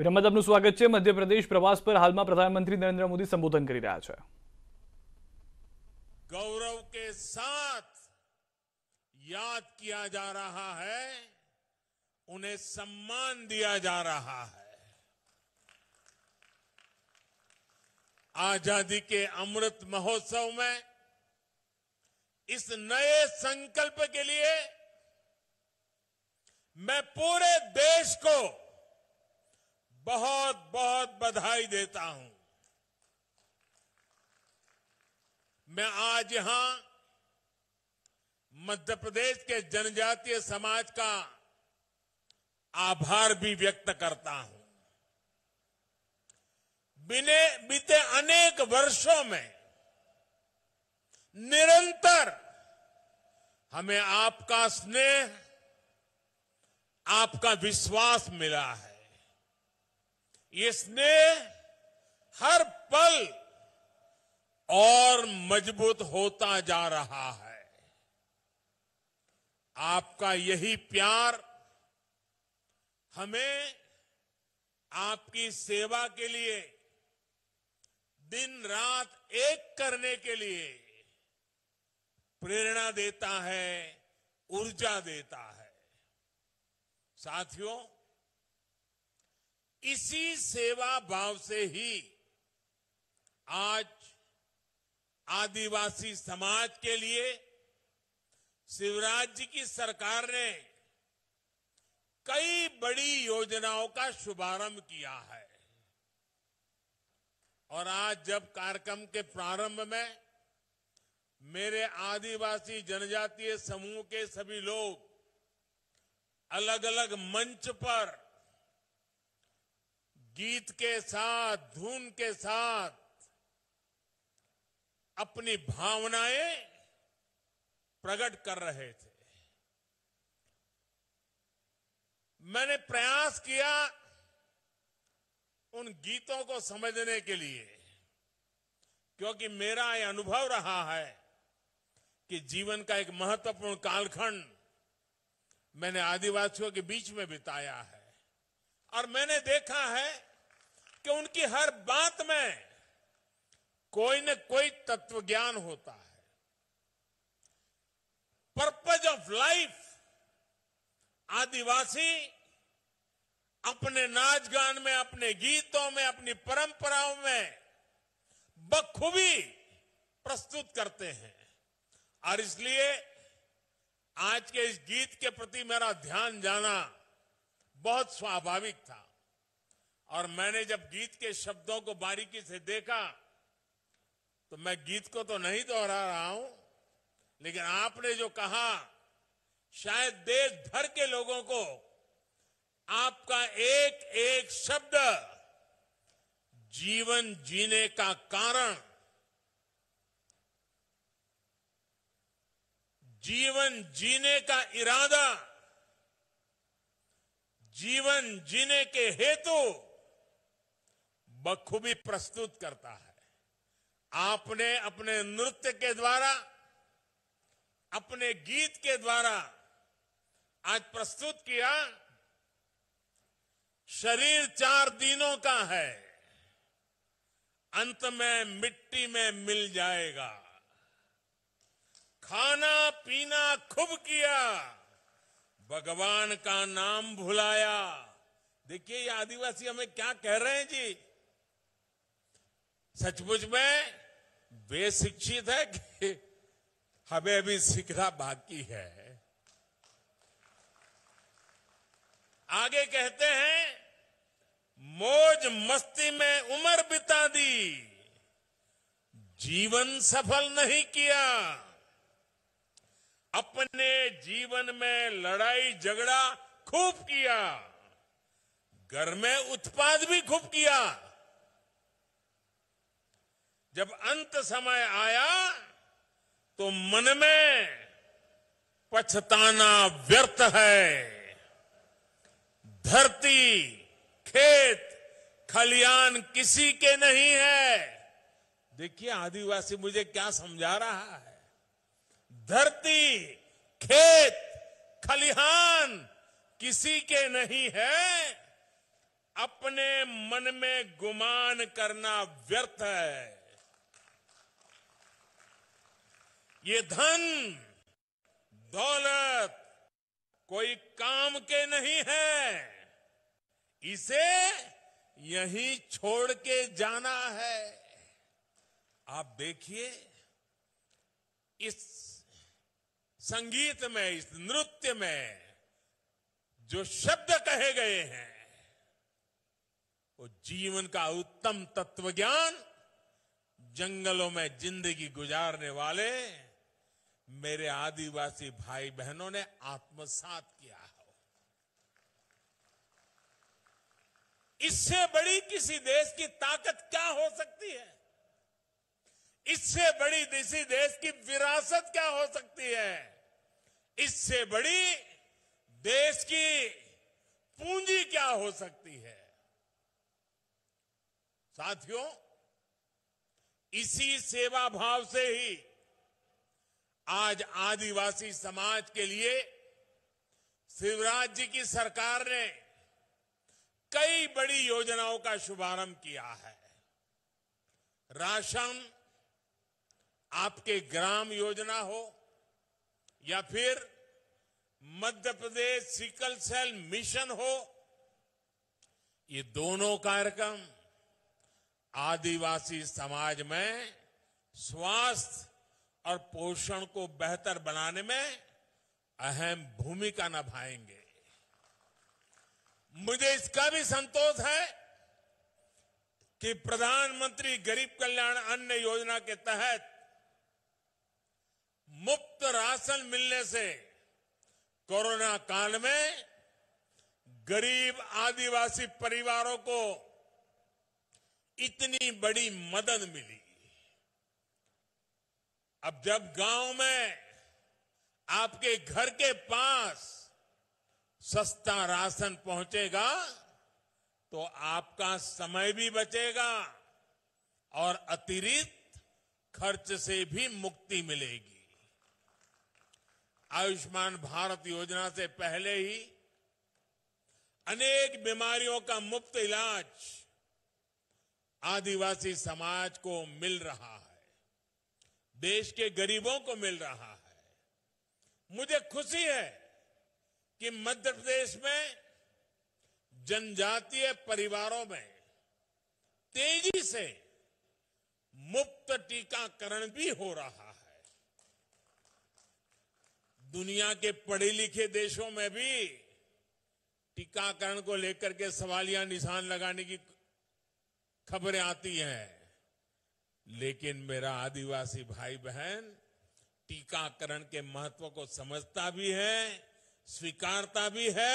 विरमदब स्वागत है मध्य प्रदेश प्रवास पर हाल में प्रधानमंत्री नरेंद्र मोदी संबोधन कर रहा है गौरव के साथ याद किया जा रहा है उन्हें सम्मान दिया जा रहा है आजादी के अमृत महोत्सव में इस नए संकल्प के लिए मैं पूरे देश को बहुत बहुत बधाई देता हूं मैं आज यहां मध्य प्रदेश के जनजातीय समाज का आभार भी व्यक्त करता हूं बिने बीते अनेक वर्षों में निरंतर हमें आपका स्नेह आपका विश्वास मिला है इसने हर पल और मजबूत होता जा रहा है आपका यही प्यार हमें आपकी सेवा के लिए दिन रात एक करने के लिए प्रेरणा देता है ऊर्जा देता है साथियों इसी सेवा भाव से ही आज आदिवासी समाज के लिए शिवराज जी की सरकार ने कई बड़ी योजनाओं का शुभारंभ किया है और आज जब कार्यक्रम के प्रारंभ में मेरे आदिवासी जनजातीय समूह के सभी लोग अलग अलग मंच पर गीत के साथ धुन के साथ अपनी भावनाएं प्रकट कर रहे थे मैंने प्रयास किया उन गीतों को समझने के लिए क्योंकि मेरा यह अनुभव रहा है कि जीवन का एक महत्वपूर्ण कालखंड मैंने आदिवासियों के बीच में बिताया है और मैंने देखा है कि उनकी हर बात में कोई न कोई तत्व ज्ञान होता है पर्पज ऑफ लाइफ आदिवासी अपने नाच गान में अपने गीतों में अपनी परंपराओं में बखूबी प्रस्तुत करते हैं और इसलिए आज के इस गीत के प्रति मेरा ध्यान जाना बहुत स्वाभाविक था और मैंने जब गीत के शब्दों को बारीकी से देखा तो मैं गीत को तो नहीं दोहरा रहा हूं लेकिन आपने जो कहा शायद देश भर के लोगों को आपका एक एक शब्द जीवन जीने का कारण जीवन जीने का इरादा जीवन जीने के हेतु बखूबी प्रस्तुत करता है आपने अपने नृत्य के द्वारा अपने गीत के द्वारा आज प्रस्तुत किया शरीर चार दिनों का है अंत में मिट्टी में मिल जाएगा खाना पीना खूब किया भगवान का नाम भुलाया देखिए ये आदिवासी हमें क्या कह रहे हैं जी सचमुच में वे शिक्षित है कि हमें अभी सीखना बाकी है आगे कहते हैं मौज मस्ती में उम्र बिता दी जीवन सफल नहीं किया अपने जीवन में लड़ाई झगड़ा खूब किया घर में उत्पाद भी खूब किया जब अंत समय आया तो मन में पछताना व्यर्थ है धरती खेत खलियान किसी के नहीं है देखिए आदिवासी मुझे क्या समझा रहा है धरती खेत खलिहान किसी के नहीं है अपने मन में गुमान करना व्यर्थ है ये धन दौलत कोई काम के नहीं है इसे यहीं छोड़ के जाना है आप देखिए इस संगीत में इस नृत्य में जो शब्द कहे गए हैं वो जीवन का उत्तम तत्व ज्ञान जंगलों में जिंदगी गुजारने वाले मेरे आदिवासी भाई बहनों ने आत्मसात किया हो इससे बड़ी किसी देश की ताकत क्या हो सकती है इससे बड़ी किसी देश की विरासत क्या हो सकती है इससे बड़ी देश की पूंजी क्या हो सकती है साथियों इसी सेवा भाव से ही आज आदिवासी समाज के लिए शिवराज जी की सरकार ने कई बड़ी योजनाओं का शुभारंभ किया है राशन आपके ग्राम योजना हो या फिर Madhya Pradesh sickle cell mission हो ये दोनों कार्यक्रम आदिवासी समाज में स्वास्थ्य और पोषण को बेहतर बनाने में अहम भूमिका निभाएंगे मुझे इसका भी संतोष है कि प्रधानमंत्री गरीब कल्याण अन्न योजना के तहत मुफ्त राशन मिलने से कोरोना काल में गरीब आदिवासी परिवारों को इतनी बड़ी मदद मिली अब जब गांव में आपके घर के पास सस्ता राशन पहुंचेगा तो आपका समय भी बचेगा और अतिरिक्त खर्च से भी मुक्ति मिलेगी आयुष्मान भारत योजना से पहले ही अनेक बीमारियों का मुफ्त इलाज आदिवासी समाज को मिल रहा है देश के गरीबों को मिल रहा है मुझे खुशी है कि मध्य प्रदेश में जनजातीय परिवारों में तेजी से मुफ्त टीकाकरण भी हो रहा है दुनिया के पढ़े लिखे देशों में भी टीकाकरण को लेकर के सवालिया निशान लगाने की खबरें आती हैं लेकिन मेरा आदिवासी भाई बहन टीकाकरण के महत्व को समझता भी है स्वीकारता भी है